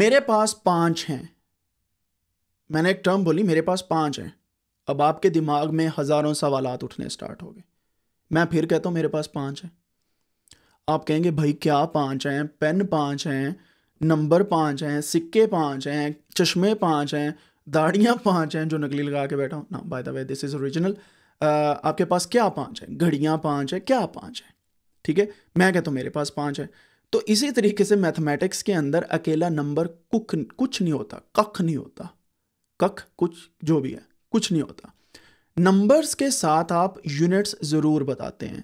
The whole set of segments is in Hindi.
मेरे पास पांच हैं मैंने एक टर्म बोली मेरे पास पांच हैं अब आपके दिमाग में हज़ारों सवाल उठने स्टार्ट हो गए मैं फिर कहता हूँ मेरे पास पांच हैं आप कहेंगे भाई क्या पांच हैं पेन पांच हैं नंबर पांच हैं सिक्के पांच हैं चश्मे पांच हैं दाढ़ियां पांच हैं जो नकली लगा के बैठा हूँ ना by the way this is original आपके पास क्या पांच है घड़ियाँ पांच है क्या पांच है ठीक है मैं कहता हूँ मेरे पास पांच है तो इसी तरीके से मैथमेटिक्स के अंदर अकेला नंबर कुक कुछ नहीं होता कख नहीं होता कख कुछ जो भी है कुछ नहीं होता नंबर्स के साथ आप यूनिट्स ज़रूर बताते हैं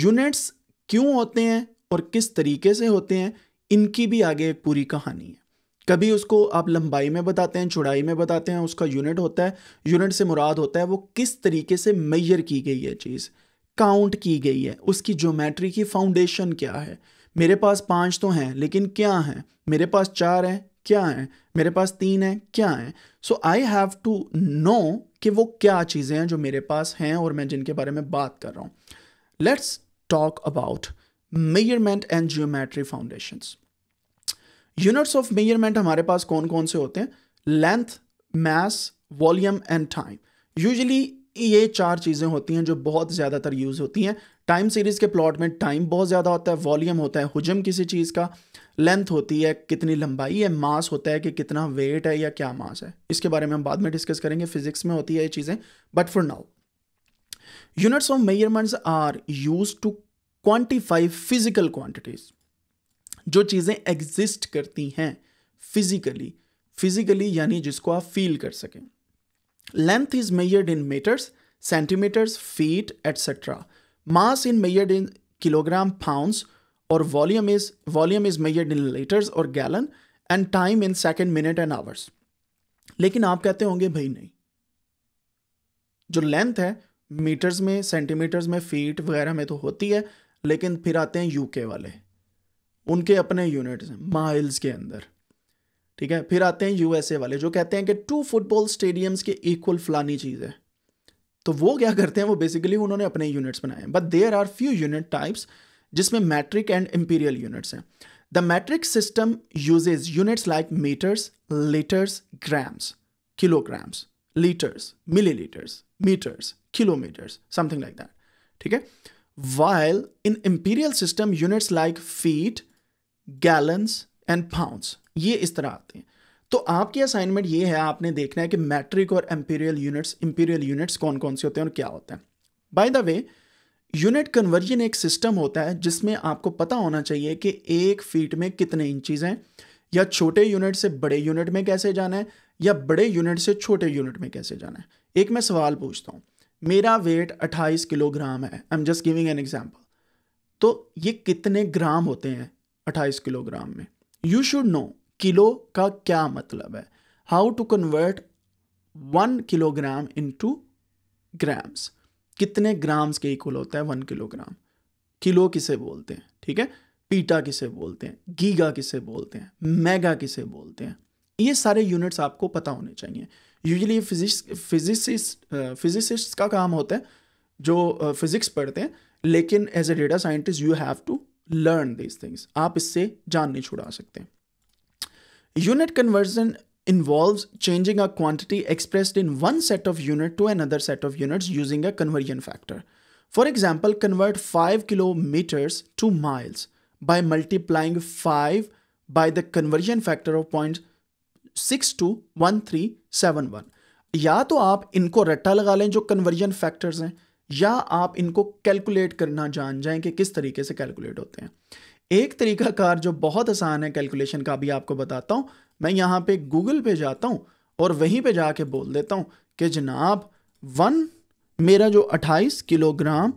यूनिट्स क्यों होते हैं और किस तरीके से होते हैं इनकी भी आगे एक पूरी कहानी है कभी उसको आप लंबाई में बताते हैं चौड़ाई में बताते हैं उसका यूनिट होता है यूनिट से मुराद होता है वो किस तरीके से मैयर की गई है चीज़ काउंट की गई है उसकी ज्योमेट्री की फाउंडेशन क्या है मेरे पास पाँच तो हैं लेकिन क्या हैं मेरे पास चार हैं क्या हैं मेरे पास तीन हैं क्या हैं so I have to know कि वो क्या चीज़ें हैं जो मेरे पास हैं और मैं जिनके बारे में बात कर रहा हूँ let's talk about measurement and geometry foundation units of measurement हमारे पास कौन कौन से होते हैं length mass volume and time usually ये चार चीज़ें होती हैं जो बहुत ज़्यादातर यूज़ होती हैं टाइम सीरीज़ के प्लॉट में टाइम बहुत ज़्यादा होता है वॉल्यूम होता है हजम किसी चीज़ का लेंथ होती है कितनी लंबाई है मास होता है कि कितना वेट है या क्या मास है इसके बारे में हम बाद में डिस्कस करेंगे फिजिक्स में होती है ये चीज़ें but for now units of measurements are use to quantify physical quantities जो चीज़ें एग्जिस्ट करती हैं फिजिकली फिजिकली यानी जिसको आप फील कर सकें Length is measured in meters, centimeters, feet, etc. Mass is measured in kilogram, pounds, or volume is volume is measured in liters or gallon, and time in second, minute and hours. लेकिन आप कहते होंगे भाई नहीं जो लेंथ है मीटर्स में सेंटीमीटर्स में फीट वगैरह में तो होती है लेकिन फिर आते हैं यूके वाले उनके अपने यूनिट्स हैं माइल्स के अंदर ठीक है फिर आते हैं यूएसए वाले जो कहते हैं कि टू फुटबॉल स्टेडियम्स के इक्वल फलानी चीज़ है तो वो क्या करते हैं वो बेसिकली उन्होंने अपने यूनिट्स बनाए हैं but there are few unit types जिसमें मैट्रिक एंड इंपीरियल यूनिट्स हैं the metric system uses units like metres litres grams kilograms litres litres metres kilometres something like that ठीक है while in imperial system units like feet gallons and pounds ये इस तरह आते हैं तो आपकी असाइनमेंट ये है आपने देखना है कि मैट्रिक और एम्पीरियल यूनिट्स इंपीरियल यूनिट्स कौन कौन से होते हैं और क्या होते हैं by the way unit conversion एक सिस्टम होता है जिसमें आपको पता होना चाहिए कि एक फीट में कितने इंचज हैं या छोटे यूनिट से बड़े यूनिट में कैसे जाना है या बड़े यूनिट से छोटे यूनिट में कैसे जाना है एक मैं सवाल पूछता हूँ मेरा वेट 28 किलोग्राम है I am just giving an example तो ये कितने ग्राम होते हैं 28 किलोग्राम में यू शुड नो किलो का क्या मतलब है how to convert one kilogram to grams कितने ग्राम्स के इक्वल होता है वन किलोग्राम किलो किसे बोलते हैं ठीक है पीटा किसे बोलते हैं गीगा किसे बोलते हैं मेगा किसे बोलते हैं ये सारे यूनिट्स आपको पता होने चाहिए यूजली फिजिक्स फिजिसिस्ट फिजिसिस्ट का काम होता है जो फिजिक्स uh, पढ़ते हैं लेकिन as a data scientist you have to learn this things आप इससे जान नहीं छुड़ा सकते हैं Unit conversion involves changing a quantity expressed in one set of unit to another set of units using a conversion factor. For example, convert 5 kilometers to miles by multiplying 5 by the conversion factor of 0.621371. या तो आप इनको रट्टा लगा लें जो कन्वर्जन फैक्टर्स हैं या आप इनको कैलकुलेट करना जान जाएं कि किस तरीके से कैलकुलेट होते हैं एक तरीका कार जो बहुत आसान है कैलकुलेशन का भी आपको बताता हूं मैं यहां पे गूगल पे जाता हूं और वहीं पे जाके बोल देता हूं कि जनाब वन मेरा जो 28 किलोग्राम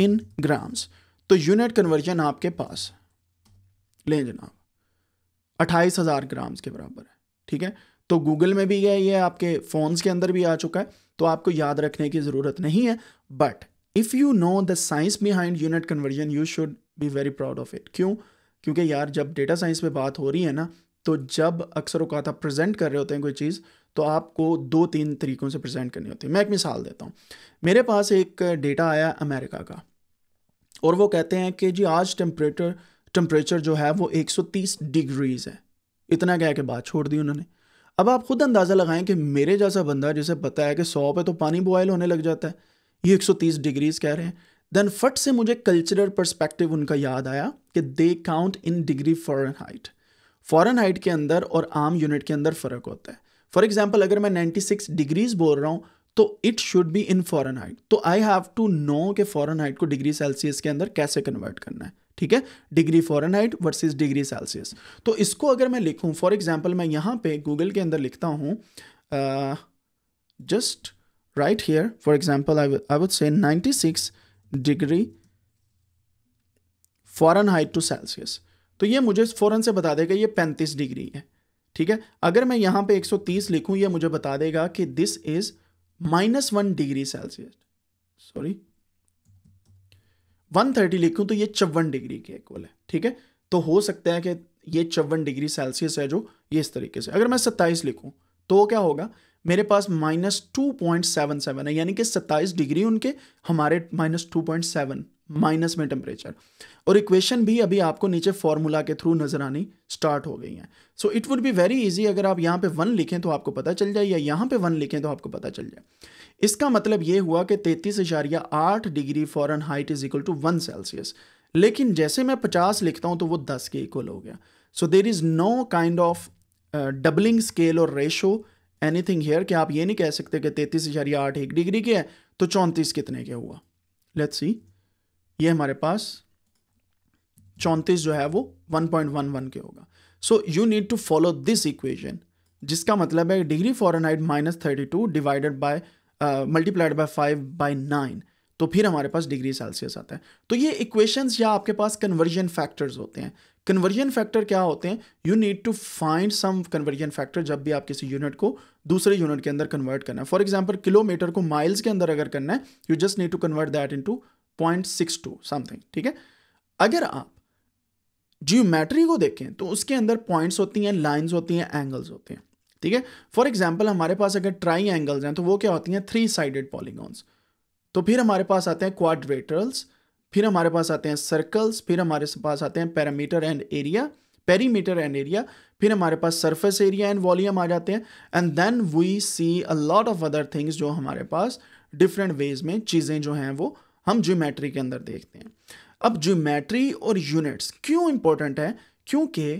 इन ग्राम्स तो यूनिट कन्वर्जन आपके पास लें जनाब अट्ठाईस हज़ार ग्राम्स के बराबर है ठीक है तो गूगल में भी है ये आपके फ़ोन्स के अंदर भी आ चुका है तो आपको याद रखने की ज़रूरत नहीं है but if you know the science behind unit conversion you should be very proud of it क्यों क्योंकि यार जब डेटा साइंस पे बात हो रही है ना तो जब अक्सर अवकात आप प्रेजेंट कर रहे होते हैं कोई चीज़ तो आपको दो तीन तरीक़ों से प्रेजेंट करनी होती है मैं एक मिसाल देता हूँ मेरे पास एक डेटा आया अमेरिका का और वो कहते हैं कि जी आज टेम्परेचर टेम्परेचर जो है वो 130 डिग्रीज़ है इतना कह के बात छोड़ दी उन्होंने अब आप खुद अंदाज़ा लगाएं कि मेरे जैसा बंदा जिसे पता है कि सौ पे तो पानी बॉयल होने लग जाता है ये 130 डिग्रीज कह रहे हैं देन फट से मुझे कल्चरल परस्पेक्टिव उनका याद आया कि they count in degree Fahrenheit Fahrenheit के अंदर और आम यूनिट के अंदर फ़र्क होता है फॉर एग्जाम्पल अगर मैं 96 डिग्रीज बोल रहा हूँ तो it should be in Fahrenheit तो आई हैव टू नो के फॉरन हाइट को डिग्री सेल्सियस के अंदर कैसे कन्वर्ट करना है ठीक है degree Fahrenheit versus degree Celsius तो इसको अगर मैं लिखूं फॉर एग्जांपल मैं यहाँ पे गूगल के अंदर लिखता हूँ just right here for example I would say 96 degree Fahrenheit to Celsius तो ये मुझे फ़ौरन से बता देगा ये पैंतीस डिग्री है ठीक है अगर मैं यहाँ पे 130 लिखूँ ये मुझे बता देगा कि this is minus one degree Celsius sorry one thirty लिखूँ तो ये चौवन डिग्री के इक्वल है ठीक है तो हो सकता है कि ये चौवन डिग्री सेल्सियस है जो ये इस तरीके से अगर मैं सत्ताईस लिखूँ तो क्या होगा मेरे पास minus two point seven seven है यानी कि सत्ताईस डिग्री उनके हमारे minus two point seven minus में टेम्परेचर और इक्वेशन भी अभी आपको नीचे फॉर्मूला के थ्रू नजर आनी स्टार्ट हो गई है so it would be very easy अगर आप यहाँ पे वन लिखें तो आपको पता चल जाए या यहाँ पे वन लिखें तो आपको पता चल जाए इसका मतलब ये हुआ कि तैतीस इशारिया आठ degree Fahrenheit is equal to one Celsius लेकिन जैसे मैं पचास लिखता हूँ तो वो दस के इक्वल हो गया so there is no kind of doubling scale और रेशो एनीथिंग हेयर कि आप ये नहीं कह सकते कि तैतीस इशारिया आठ एक डिग्री के है तो चौंतीस कितने के हुआ लेट्स सी ये हमारे पास चौंतीस जो है वो 1.11 के होगा so you need to follow this equation जिसका मतलब है degree Fahrenheit minus thirty two divided by multiplied by five by nine तो फिर हमारे पास डिग्री सेल्सियस आता है तो ये इक्वेशंस या आपके पास कन्वर्जन फैक्टर्स होते हैं कन्वर्जन फैक्टर क्या होते हैं you need to find some conversion factor जब भी आप किसी यूनिट को दूसरे यूनिट के अंदर कन्वर्ट करना है फॉर एग्जाम्पल किलोमीटर को माइल्स के अंदर अगर करना है you just need to convert that in point six two something ठीक है अगर आप जियोमेट्री को देखें तो उसके अंदर पॉइंट्स होती हैं लाइंस होती हैं एंगल्स होते हैं ठीक है फॉर एग्जाम्पल हमारे पास अगर ट्राई एंगल्स हैं तो वो क्या होती हैं थ्री साइडेड पॉलीगॉन्स तो फिर हमारे पास आते हैं क्वाड्रेटरल्स फिर हमारे पास आते हैं सर्कल्स फिर हमारे पास आते हैं parameter and area perimeter and area फिर हमारे पास सरफेस एरिया एंड वॉल्यूम आ जाते हैं and then we see a lot of other things जो हमारे पास डिफरेंट वेज में चीज़ें जो हैं वो हम ज्योमेट्री के अंदर देखते हैं अब ज्योमेट्री और यूनिट्स क्यों इंपॉर्टेंट है क्योंकि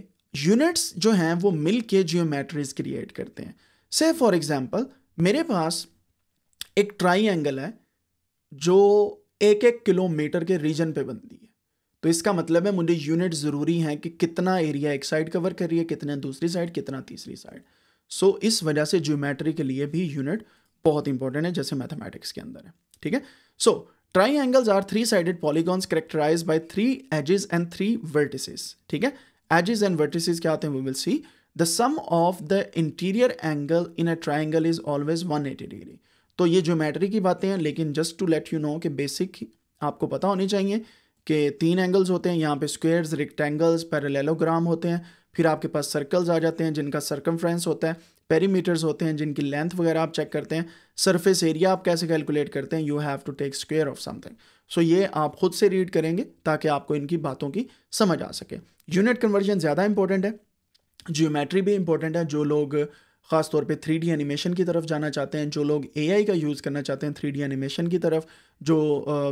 यूनिट्स जो हैं वो मिल के जियोमेट्रीज क्रिएट करते हैं से फॉर एग्जाम्पल मेरे पास एक ट्राइंगल है जो एक एक किलोमीटर के रीजन पे बनती है तो इसका मतलब है मुझे यूनिट ज़रूरी हैं कि कितना एरिया एक साइड कवर कर रही है कितना दूसरी साइड कितना तीसरी साइड सो so, इस वजह से ज्योमेट्री के लिए भी यूनिट बहुत इंपॉर्टेंट है जैसे मैथमेटिक्स के अंदर है ठीक है so so, triangles are three sided polygons characterize by three edges and three vertices ठीक है एजेस एंड वर्टिसेस क्या आते हैं we will see the sum of the interior angle in a triangle is always 180 degree तो ये ज्योमेट्री की बातें हैं लेकिन just to let you know कि बेसिक आपको पता होनी चाहिए कि तीन एंगल्स होते हैं यहाँ पे स्क्वेयर्स रिक्टेंगल्स पैरेलेलोग्राम होते हैं फिर आपके पास सर्कल्स आ जाते हैं जिनका सर्कम होता है पेरीमीटर्स होते हैं जिनकी लेंथ वगैरह आप चेक करते हैं सरफेस एरिया आप कैसे कैलकुलेट करते हैं you have to take square of something so ये आप खुद से रीड करेंगे ताकि आपको इनकी बातों की समझ आ सके यूनिट कन्वर्जन ज़्यादा इंपॉर्टेंट है जियोमेट्री भी इंपॉर्टेंट है जो लोग ख़ास तौर पे थ्री डी एनिमेशन की तरफ जाना चाहते हैं जो लोग ए का यूज़ करना चाहते हैं थ्री डी एनिमेशन की तरफ जो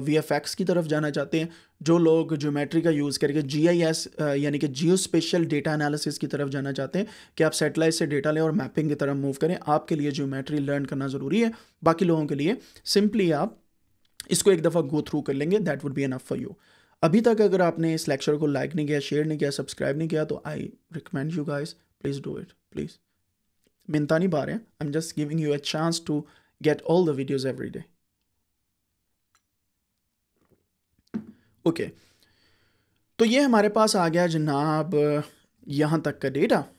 वी एफ एक्स की तरफ जाना चाहते हैं जो लोग ज्योमेट्री का यूज़ करके जी आई एस यानी कि जियो स्पेशल डेटा एनालिसिस की तरफ जाना चाहते हैं कि आप सेटेलाइट से डेटा लें और मैपिंग की तरफ मूव करें आपके लिए ज्योमेट्री लर्न करना ज़रूरी है बाकी लोगों के लिए सिंपली आप इसको एक दफ़ा गो थ्रू कर लेंगे that would be an for you अभी तक अगर आपने इस लेक्चर को लाइक नहीं किया शेयर नहीं किया सब्सक्राइब नहीं किया तो I recommend you guys please do it please मिनता नहीं पा रहे I am just giving you a chance to get all the videos every day okay तो ये हमारे पास आ गया जनाब यहां तक का डेटा